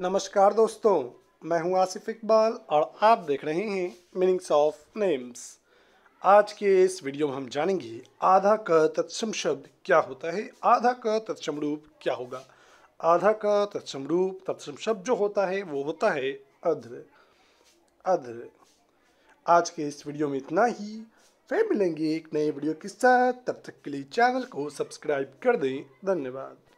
नमस्कार दोस्तों मैं हूं आसिफ इकबाल और आप देख रहे हैं मीनिंग्स ऑफ नेम्स आज के इस वीडियो में हम जानेंगे आधा का तत्सम शब्द क्या होता है आधा का तत्सम रूप क्या होगा आधा का तत्सम रूप तत्सम शब्द जो होता है वो होता है अध्र अध्र आज के इस वीडियो में इतना ही फिर मिलेंगे एक नए वीडियो के साथ तब तक के लिए चैनल को सब्सक्राइब कर दें धन्यवाद